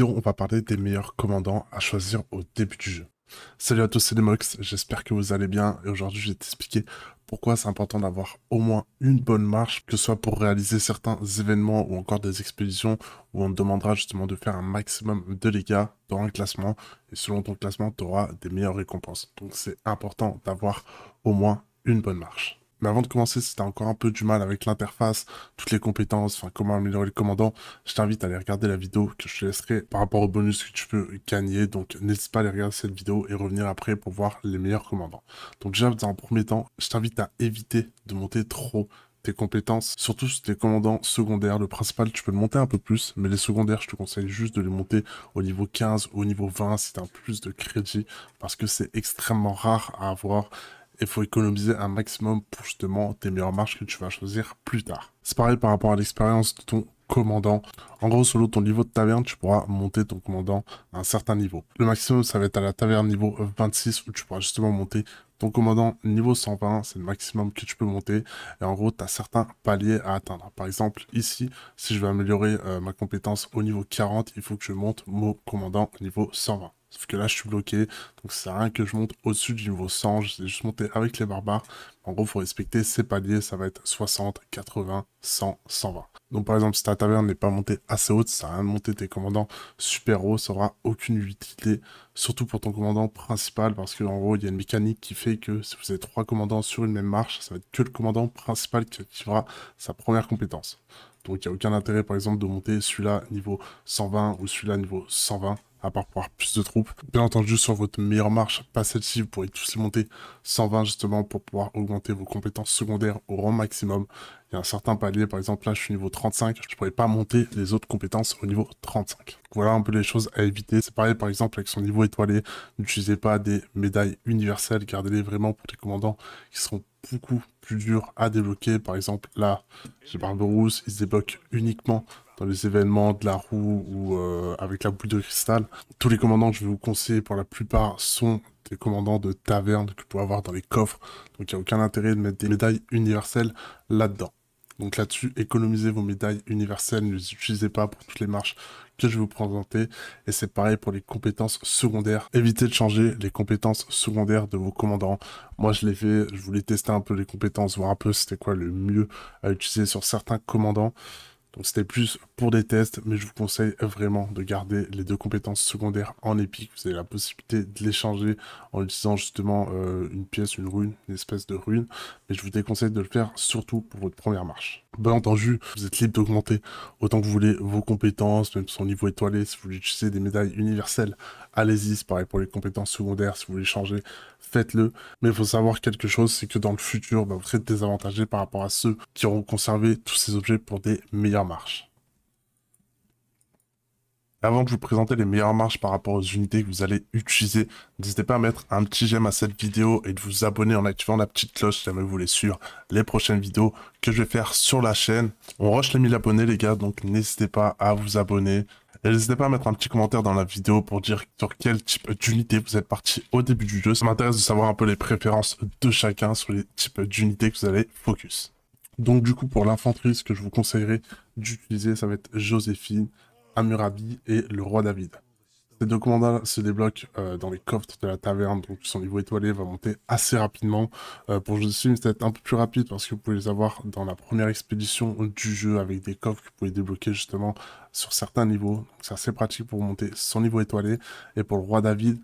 on va parler des meilleurs commandants à choisir au début du jeu. Salut à tous, c'est Lemox, j'espère que vous allez bien et aujourd'hui je vais t'expliquer pourquoi c'est important d'avoir au moins une bonne marche, que ce soit pour réaliser certains événements ou encore des expéditions où on te demandera justement de faire un maximum de dégâts dans un classement et selon ton classement tu auras des meilleures récompenses. Donc c'est important d'avoir au moins une bonne marche. Mais avant de commencer, si t'as encore un peu du mal avec l'interface, toutes les compétences, enfin comment améliorer les commandant, je t'invite à aller regarder la vidéo que je te laisserai par rapport au bonus que tu peux gagner. Donc n'hésite pas à aller regarder cette vidéo et revenir après pour voir les meilleurs commandants. Donc déjà, dans un premier temps, je t'invite à éviter de monter trop tes compétences, surtout sur tes commandants secondaires. Le principal, tu peux le monter un peu plus, mais les secondaires, je te conseille juste de les monter au niveau 15 au niveau 20 si tu as plus de crédit, parce que c'est extrêmement rare à avoir il faut économiser un maximum pour justement tes meilleures marches que tu vas choisir plus tard. C'est pareil par rapport à l'expérience de ton commandant. En gros, selon ton niveau de taverne, tu pourras monter ton commandant à un certain niveau. Le maximum, ça va être à la taverne niveau 26 où tu pourras justement monter ton commandant niveau 120, c'est le maximum que tu peux monter. Et en gros, tu as certains paliers à atteindre. Par exemple, ici, si je veux améliorer euh, ma compétence au niveau 40, il faut que je monte mon commandant niveau 120. Sauf que là, je suis bloqué. Donc, ça sert rien que je monte au-dessus du niveau 100. Je vais juste monter avec les barbares. En gros, il faut respecter ces paliers. Ça va être 60, 80, 100, 120. Donc, par exemple, si ta taverne n'est pas montée assez haute, ça sert à monter tes commandants super haut. Ça n'aura aucune utilité. Surtout pour ton commandant principal. Parce qu'en gros, il y a une mécanique qui fait que si vous avez trois commandants sur une même marche, ça va être que le commandant principal qui activera sa première compétence. Donc, il n'y a aucun intérêt, par exemple, de monter celui-là niveau 120 ou celui-là niveau 120 à part pour plus de troupes. Bien entendu, sur votre meilleure marche, pas celle-ci, vous pourrez tous les monter 120 justement pour pouvoir augmenter vos compétences secondaires au rang maximum. Il y a un certain palier, par exemple là je suis niveau 35, je ne pourrais pas monter les autres compétences au niveau 35. Voilà un peu les choses à éviter. C'est pareil par exemple avec son niveau étoilé, n'utilisez pas des médailles universelles, gardez-les vraiment pour les commandants qui seront beaucoup plus durs à débloquer. Par exemple là, chez Barberousse, il se débloque uniquement les événements de la roue ou euh, avec la boule de cristal. Tous les commandants que je vais vous conseiller pour la plupart sont des commandants de taverne que vous pouvez avoir dans les coffres. Donc il n'y a aucun intérêt de mettre des médailles universelles là-dedans. Donc là-dessus, économisez vos médailles universelles, ne les utilisez pas pour toutes les marches que je vais vous présenter. Et c'est pareil pour les compétences secondaires. Évitez de changer les compétences secondaires de vos commandants. Moi, je l'ai fait, je voulais tester un peu les compétences, voir un peu c'était quoi le mieux à utiliser sur certains commandants. Donc c'était plus pour des tests, mais je vous conseille vraiment de garder les deux compétences secondaires en épique. Vous avez la possibilité de les changer en utilisant justement euh, une pièce, une rune, une espèce de rune. Mais je vous déconseille de le faire surtout pour votre première marche. Bien entendu, vous êtes libre d'augmenter autant que vous voulez vos compétences, même son niveau étoilé, si vous voulez utiliser des médailles universelles, allez-y. C'est pareil pour les compétences secondaires, si vous voulez changer faites-le. Mais il faut savoir quelque chose, c'est que dans le futur, bah, vous serez désavantagé par rapport à ceux qui auront conservé tous ces objets pour des meilleures marches. Avant de vous présenter les meilleures marches par rapport aux unités que vous allez utiliser, n'hésitez pas à mettre un petit j'aime à cette vidéo et de vous abonner en activant la petite cloche si jamais vous voulez sur les prochaines vidéos que je vais faire sur la chaîne. On rush les 1000 abonnés les gars, donc n'hésitez pas à vous abonner, N'hésitez pas à mettre un petit commentaire dans la vidéo pour dire sur quel type d'unité vous êtes parti au début du jeu. Ça m'intéresse de savoir un peu les préférences de chacun sur les types d'unités que vous allez focus. Donc du coup, pour l'infanterie, ce que je vous conseillerais d'utiliser, ça va être Joséphine, Amurabi et le roi David. Ces deux commandants se débloquent euh, dans les coffres de la taverne, donc son niveau étoilé va monter assez rapidement. Euh, pour je suis c'est peut-être un peu plus rapide parce que vous pouvez les avoir dans la première expédition du jeu avec des coffres que vous pouvez débloquer justement sur certains niveaux. c'est assez pratique pour monter son niveau étoilé. Et pour le roi David,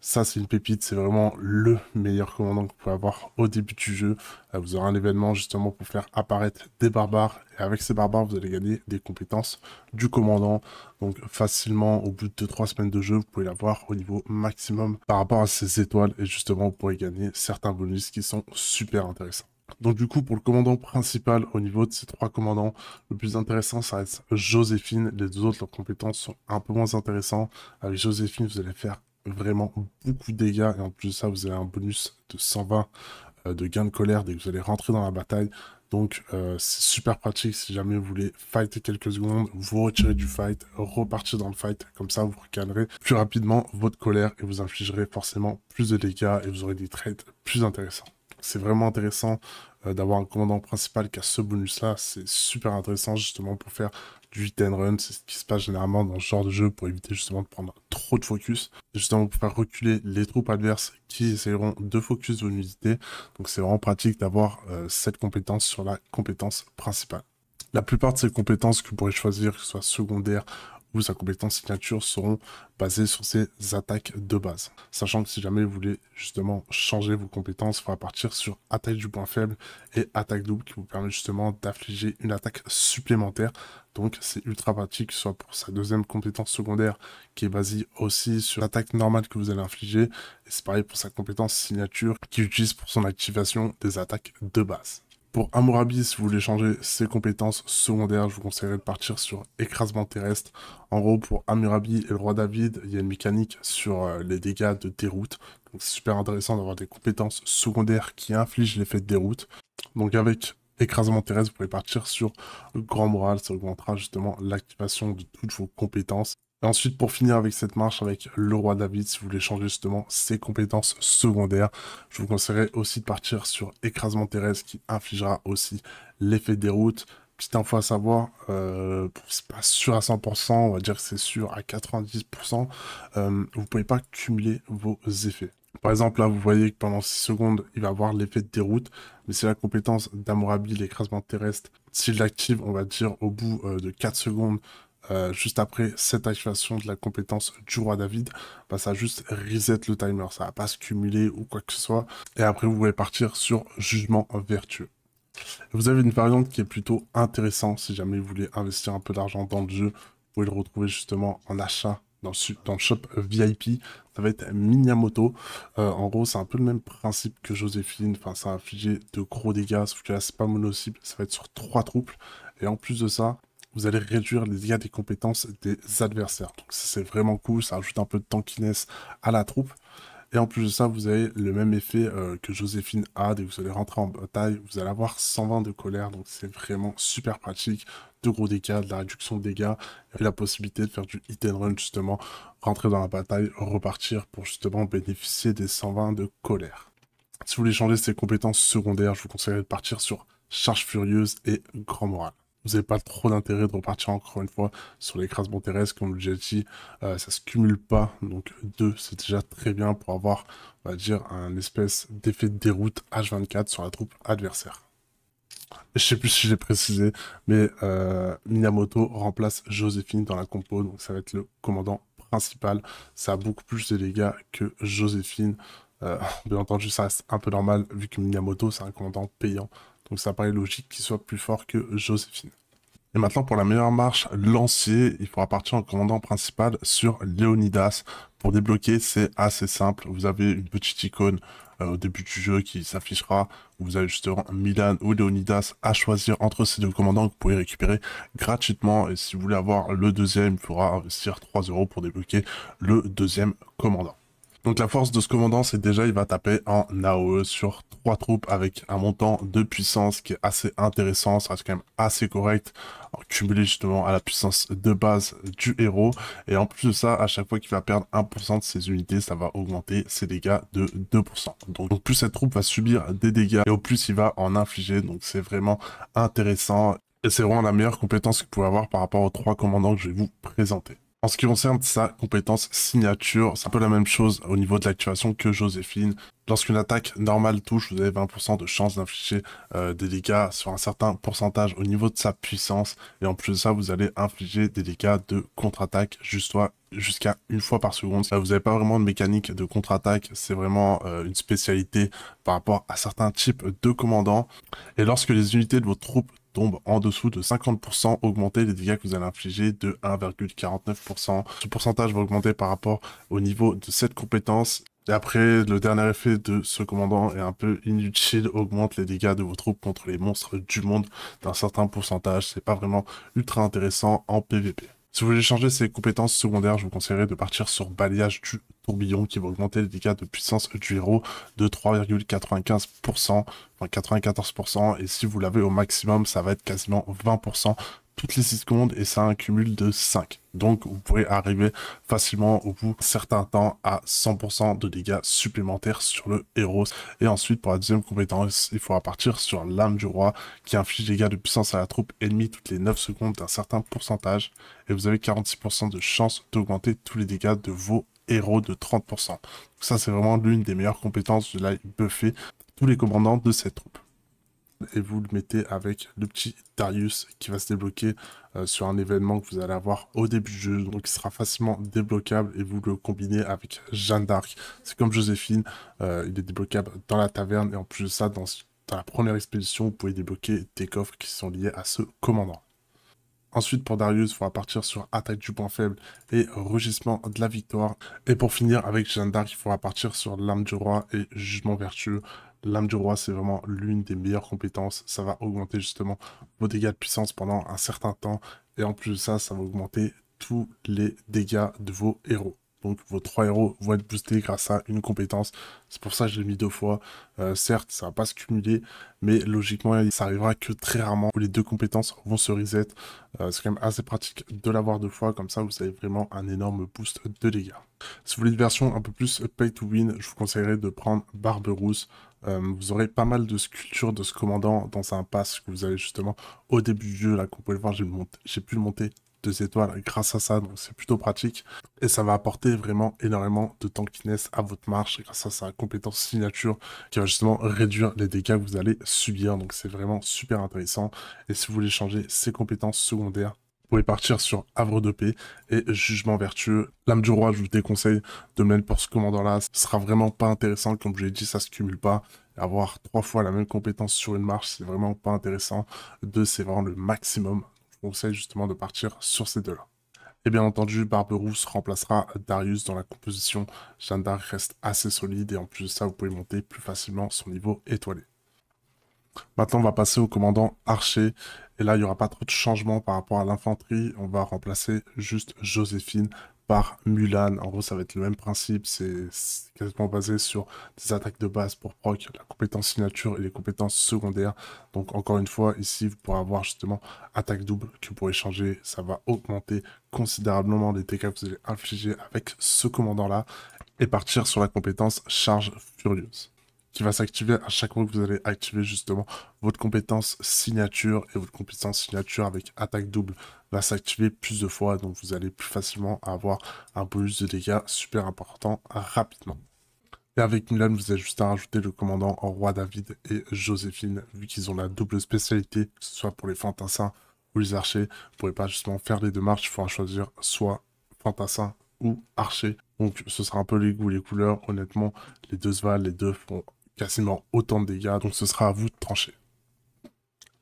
ça, c'est une pépite, c'est vraiment le meilleur commandant que vous pouvez avoir au début du jeu. Euh, vous aurez un événement justement pour faire apparaître des barbares. Et avec ces barbares, vous allez gagner des compétences du commandant. Donc facilement, au bout de 2-3 semaines de jeu, vous pouvez l'avoir au niveau maximum par rapport à ces étoiles. Et justement, vous pourrez gagner certains bonus qui sont super intéressants. Donc du coup, pour le commandant principal, au niveau de ces trois commandants, le plus intéressant, ça reste Joséphine. Les deux autres, leurs compétences sont un peu moins intéressantes. Avec Joséphine, vous allez faire vraiment beaucoup de dégâts. Et en plus de ça, vous avez un bonus de 120 euh, de gain de colère dès que vous allez rentrer dans la bataille. Donc euh, c'est super pratique si jamais vous voulez fighter quelques secondes, vous retirez du fight, repartir dans le fight, comme ça vous recalerez plus rapidement votre colère et vous infligerez forcément plus de dégâts et vous aurez des trades plus intéressants. C'est vraiment intéressant euh, d'avoir un commandant principal qui a ce bonus là, c'est super intéressant justement pour faire du hit and run, c'est ce qui se passe généralement dans ce genre de jeu pour éviter justement de prendre trop de focus, justement pour faire reculer les troupes adverses qui essayeront de focus vos nudités. Donc c'est vraiment pratique d'avoir euh, cette compétence sur la compétence principale. La plupart de ces compétences que vous pourrez choisir, que ce soit secondaire où sa compétence signature seront basées sur ses attaques de base. Sachant que si jamais vous voulez justement changer vos compétences, il faudra partir sur attaque du point faible et attaque double qui vous permet justement d'affliger une attaque supplémentaire. Donc c'est ultra pratique, soit pour sa deuxième compétence secondaire qui est basée aussi sur l'attaque normale que vous allez infliger. Et c'est pareil pour sa compétence signature qui utilise pour son activation des attaques de base. Pour Amurabi, si vous voulez changer ses compétences secondaires, je vous conseillerais de partir sur écrasement terrestre. En gros, pour Amurabi et le roi David, il y a une mécanique sur euh, les dégâts de déroute. Donc c'est super intéressant d'avoir des compétences secondaires qui infligent l'effet de déroute. Donc avec écrasement terrestre, vous pouvez partir sur grand moral, ça augmentera justement l'activation de toutes vos compétences ensuite, pour finir avec cette marche avec le roi David, si vous voulez changer justement ses compétences secondaires, je vous conseillerais aussi de partir sur écrasement terrestre qui infligera aussi l'effet déroute. Petite info à savoir, euh, c'est pas sûr à 100%, on va dire que c'est sûr à 90%, euh, vous ne pouvez pas cumuler vos effets. Par exemple, là, vous voyez que pendant 6 secondes, il va avoir l'effet de déroute, mais c'est la compétence d'Amorabi, l'écrasement terrestre. S'il l'active, on va dire, au bout euh, de 4 secondes, euh, juste après cette activation de la compétence du roi David, bah, ça juste reset le timer, ça va pas se cumuler ou quoi que ce soit. Et après, vous pouvez partir sur jugement vertueux. Vous avez une variante qui est plutôt intéressante si jamais vous voulez investir un peu d'argent dans le jeu. Vous pouvez le retrouver justement en achat dans le, shop VIP. Ça va être Minamoto. Euh, en gros, c'est un peu le même principe que Joséphine. Enfin, ça va infliger de gros dégâts, sauf que là, c'est pas mono Ça va être sur trois troupes. Et en plus de ça, vous allez réduire les dégâts des compétences des adversaires. Donc c'est vraiment cool, ça ajoute un peu de tankiness à la troupe. Et en plus de ça, vous avez le même effet euh, que Joséphine a, dès que vous allez rentrer en bataille, vous allez avoir 120 de colère, donc c'est vraiment super pratique. De gros dégâts, de la réduction de dégâts, et la possibilité de faire du hit and run justement, rentrer dans la bataille, repartir pour justement bénéficier des 120 de colère. Si vous voulez changer ses compétences secondaires, je vous conseillerais de partir sur Charge Furieuse et Grand Moral vous n'avez pas trop d'intérêt de repartir encore une fois sur l'écrasement terrestre. Comme j'ai dit, euh, ça se cumule pas. Donc 2, c'est déjà très bien pour avoir, on va dire, un espèce d'effet de déroute H24 sur la troupe adversaire. Je sais plus si j'ai précisé, mais euh, Minamoto remplace Joséphine dans la compo, donc ça va être le commandant principal. Ça a beaucoup plus de dégâts que Joséphine. Euh, bien entendu, ça reste un peu normal vu que Minamoto, c'est un commandant payant. Donc ça paraît logique qu'il soit plus fort que Joséphine. Et maintenant pour la meilleure marche lancée, il faudra partir en commandant principal sur Léonidas. Pour débloquer, c'est assez simple. Vous avez une petite icône euh, au début du jeu qui s'affichera. Vous avez justement Milan ou Léonidas à choisir entre ces deux commandants que vous pouvez récupérer gratuitement. Et si vous voulez avoir le deuxième, il faudra investir 3 euros pour débloquer le deuxième commandant. Donc la force de ce commandant, c'est déjà, il va taper en AOE sur trois troupes avec un montant de puissance qui est assez intéressant, ça reste quand même assez correct, cumulé justement à la puissance de base du héros. Et en plus de ça, à chaque fois qu'il va perdre 1% de ses unités, ça va augmenter ses dégâts de 2%. Donc, donc plus cette troupe va subir des dégâts et au plus il va en infliger, donc c'est vraiment intéressant. Et c'est vraiment la meilleure compétence que vous pouvez avoir par rapport aux trois commandants que je vais vous présenter. En ce qui concerne sa compétence signature, c'est un peu la même chose au niveau de l'actuation que Joséphine. Lorsqu'une attaque normale touche, vous avez 20% de chance d'infliger euh, des dégâts sur un certain pourcentage au niveau de sa puissance. Et en plus de ça, vous allez infliger des dégâts de contre-attaque jusqu'à une fois par seconde. Là, vous n'avez pas vraiment de mécanique de contre-attaque, c'est vraiment euh, une spécialité par rapport à certains types de commandants. Et lorsque les unités de vos troupes en dessous de 50%, augmenter les dégâts que vous allez infliger de 1,49%. Ce pourcentage va augmenter par rapport au niveau de cette compétence. Et après, le dernier effet de ce commandant est un peu inutile, augmente les dégâts de vos troupes contre les monstres du monde d'un certain pourcentage. C'est pas vraiment ultra intéressant en PvP. Si vous voulez changer ses compétences secondaires, je vous conseillerais de partir sur balayage du tourbillon qui va augmenter les dégâts de puissance du héros de 3,95%, enfin 94%, et si vous l'avez au maximum, ça va être quasiment 20% toutes les 6 secondes et ça a un cumul de 5. Donc vous pourrez arriver facilement au bout d'un certain temps à 100% de dégâts supplémentaires sur le héros. Et ensuite pour la deuxième compétence, il faudra partir sur l'âme du roi qui inflige des dégâts de puissance à la troupe ennemie toutes les 9 secondes d'un certain pourcentage. Et vous avez 46% de chance d'augmenter tous les dégâts de vos héros de 30%. ça c'est vraiment l'une des meilleures compétences de la buffer tous les commandants de cette troupe et vous le mettez avec le petit Darius qui va se débloquer euh, sur un événement que vous allez avoir au début du jeu. Donc il sera facilement débloquable et vous le combinez avec Jeanne d'Arc. C'est comme Joséphine, euh, il est débloquable dans la taverne et en plus de ça, dans, la première expédition, vous pouvez débloquer des coffres qui sont liés à ce commandant. Ensuite, pour Darius, il faudra partir sur attaque du point faible et rugissement de la victoire. Et pour finir, avec Jeanne d'Arc, il faudra partir sur l'âme du roi et jugement vertueux. L'âme du roi, c'est vraiment l'une des meilleures compétences. Ça va augmenter justement vos dégâts de puissance pendant un certain temps. Et en plus de ça, ça va augmenter tous les dégâts de vos héros. Donc vos trois héros vont être boostés grâce à une compétence. C'est pour ça que je l'ai mis deux fois. Euh, certes, ça ne va pas se cumuler, mais logiquement, ça arrivera que très rarement où les deux compétences vont se reset. Euh, c'est quand même assez pratique de l'avoir deux fois, comme ça vous avez vraiment un énorme boost de dégâts. Si vous voulez une version un peu plus pay to win, je vous conseillerais de prendre Barberousse. Euh, vous aurez pas mal de sculptures de ce commandant dans un pass que vous avez justement au début du jeu, là, qu'on vous le voir, j'ai pu le monter deux étoiles grâce à ça, donc c'est plutôt pratique. Et ça va apporter vraiment énormément de tankiness à votre marche grâce à sa compétence signature qui va justement réduire les dégâts que vous allez subir. Donc c'est vraiment super intéressant. Et si vous voulez changer ses compétences secondaires, vous pouvez partir sur Havre de paix et Jugement vertueux. L'âme du roi, je vous déconseille de mettre pour ce commandant-là. Ce sera vraiment pas intéressant. Comme je l'ai dit, ça se cumule pas. Avoir trois fois la même compétence sur une marche, c'est vraiment pas intéressant. Deux, c'est vraiment le maximum. Je vous conseille justement de partir sur ces deux-là. Et bien entendu, Barberousse remplacera Darius dans la composition. Jeanne d'Arc reste assez solide et en plus de ça, vous pouvez monter plus facilement son niveau étoilé. Maintenant, on va passer au commandant Archer. Et là, il n'y aura pas trop de changements par rapport à l'infanterie. On va remplacer juste Joséphine par Mulan. En gros, ça va être le même principe. C'est quasiment basé sur des attaques de base pour proc, la compétence signature et les compétences secondaires. Donc, encore une fois, ici, vous pourrez avoir justement attaque double que vous pourrez changer. Ça va augmenter considérablement les dégâts que vous allez infliger avec ce commandant-là et partir sur la compétence charge furieuse va s'activer à chaque fois que vous allez activer justement votre compétence signature. Et votre compétence signature avec attaque double va s'activer plus de fois. Donc vous allez plus facilement avoir un bonus de dégâts super important rapidement. Et avec Milan, vous avez juste à rajouter le commandant roi David et Joséphine, vu qu'ils ont la double spécialité, que ce soit pour les fantassins ou les archers. Vous ne pourrez pas justement faire les deux marches, il faudra choisir soit fantassin ou archer. Donc ce sera un peu les goûts, les couleurs. Honnêtement, les deux se valent, les deux font quasiment autant de dégâts, donc ce sera à vous de trancher.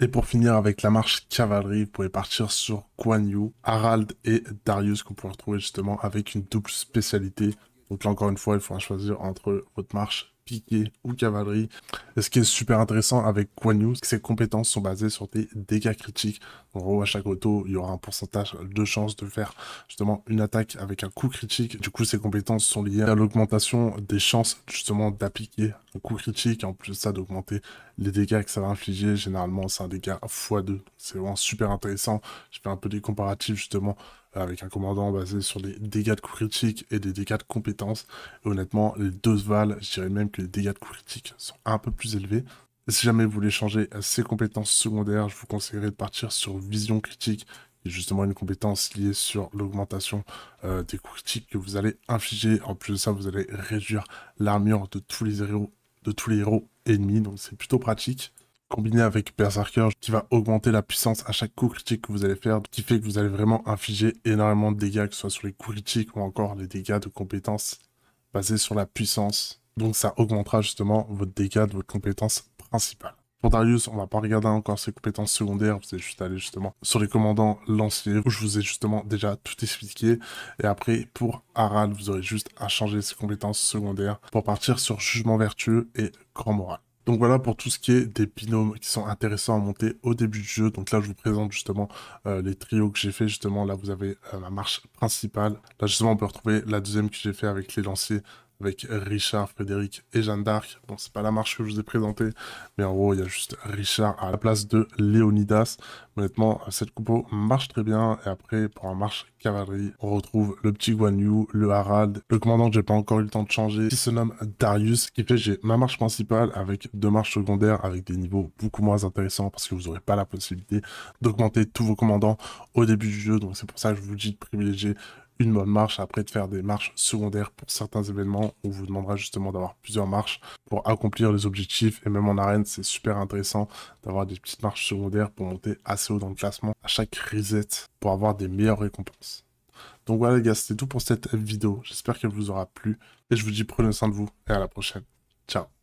Et pour finir avec la marche cavalerie, vous pouvez partir sur Guan Yu, Harald et Darius qu'on peut retrouver justement avec une double spécialité. Donc là encore une fois, il faudra choisir entre votre marche piqué ou cavalerie. Et ce qui est super intéressant avec Kuan Yu, ses compétences sont basées sur des dégâts critiques. En gros, à chaque auto, il y aura un pourcentage de chance de faire justement une attaque avec un coup critique. Du coup, ses compétences sont liées à l'augmentation des chances justement d'appliquer un coup critique. en plus de ça, d'augmenter les dégâts que ça va infliger. Généralement, c'est un dégât x2. C'est vraiment super intéressant. Je fais un peu des comparatifs justement avec un commandant basé sur les dégâts de coups critiques et des dégâts de compétences. honnêtement, les deux se valent. Je dirais même que les dégâts de coups critiques sont un peu plus élevés. si jamais vous voulez changer ces compétences secondaires, je vous conseillerais de partir sur Vision Critique, qui est justement une compétence liée sur l'augmentation euh, des coups critiques que vous allez infliger. En plus de ça, vous allez réduire l'armure de tous les héros, de tous les héros ennemis, donc c'est plutôt pratique combiné avec Berserker qui va augmenter la puissance à chaque coup critique que vous allez faire, qui fait que vous allez vraiment infliger énormément de dégâts, que ce soit sur les coups critiques ou encore les dégâts de compétences basés sur la puissance. Donc ça augmentera justement votre dégâts de votre compétence principale. Pour Darius, on ne va pas regarder encore ses compétences secondaires, vous allez juste aller justement sur les commandants lanciers, où je vous ai justement déjà tout expliqué. Et après, pour Harald, vous aurez juste à changer ses compétences secondaires pour partir sur jugement vertueux et grand moral. Donc voilà pour tout ce qui est des binômes qui sont intéressants à monter au début du jeu. Donc là, je vous présente justement euh, les trios que j'ai fait. Justement, là, vous avez la euh, marche principale. Là, justement, on peut retrouver la deuxième que j'ai fait avec les lanciers avec Richard, Frédéric et Jeanne d'Arc. Bon, c'est pas la marche que je vous ai présentée, mais en gros, il y a juste Richard à la place de Léonidas. Honnêtement, cette coupeau marche très bien. Et après, pour la marche cavalerie, on retrouve le petit Guan Yu, le Harald, le commandant que j'ai pas encore eu le temps de changer, Il se nomme Darius, qui fait j'ai ma marche principale avec deux marches secondaires avec des niveaux beaucoup moins intéressants parce que vous n'aurez pas la possibilité d'augmenter tous vos commandants au début du jeu. Donc c'est pour ça que je vous dis de privilégier une bonne marche, après de faire des marches secondaires pour certains événements. On vous demandera justement d'avoir plusieurs marches pour accomplir les objectifs. Et même en arène, c'est super intéressant d'avoir des petites marches secondaires pour monter assez haut dans le classement à chaque reset pour avoir des meilleures récompenses. Donc voilà les gars, c'était tout pour cette vidéo. J'espère qu'elle vous aura plu. Et je vous dis prenez soin de vous et à la prochaine. Ciao